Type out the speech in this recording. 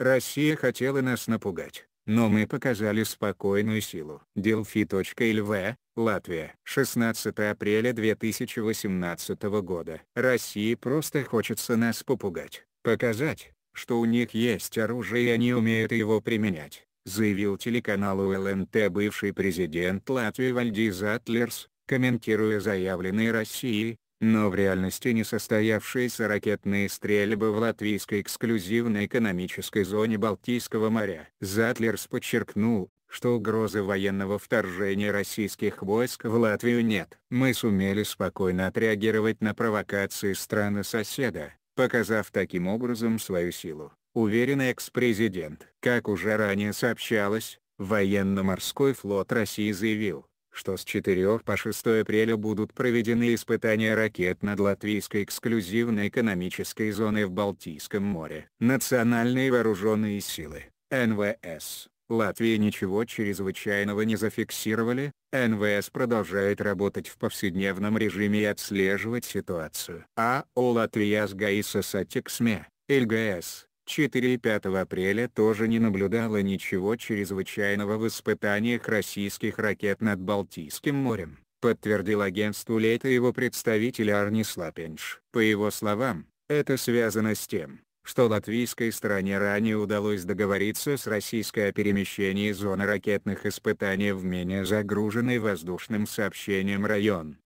Россия хотела нас напугать, но мы показали спокойную силу. Delphi.lv, Латвия. 16 апреля 2018 года. России просто хочется нас попугать, показать, что у них есть оружие и они умеют его применять, заявил телеканалу ЛНТ бывший президент Латвии Вальдис Атлерс, комментируя заявленные Россией, но в реальности несостоявшиеся ракетные стрельбы в латвийской эксклюзивной экономической зоне Балтийского моря. Затлерс подчеркнул, что угрозы военного вторжения российских войск в Латвию нет. Мы сумели спокойно отреагировать на провокации страны-соседа, показав таким образом свою силу, уверен экс-президент. Как уже ранее сообщалось, Военно-морской флот России заявил, что с 4 по 6 апреля будут проведены испытания ракет над латвийской эксклюзивной экономической зоной в Балтийском море. Национальные вооруженные силы, НВС, Латвии ничего чрезвычайного не зафиксировали, НВС продолжает работать в повседневном режиме и отслеживать ситуацию. А О «Латвия с ГАИСа Сатексме», ЛГС, 4 и 5 апреля тоже не наблюдало ничего чрезвычайного в испытаниях российских ракет над Балтийским морем, подтвердил агентству Лейта его представитель Арни Слапенш. По его словам, это связано с тем, что латвийской стороне ранее удалось договориться с российской о перемещении зоны ракетных испытаний в менее загруженный воздушным сообщением район.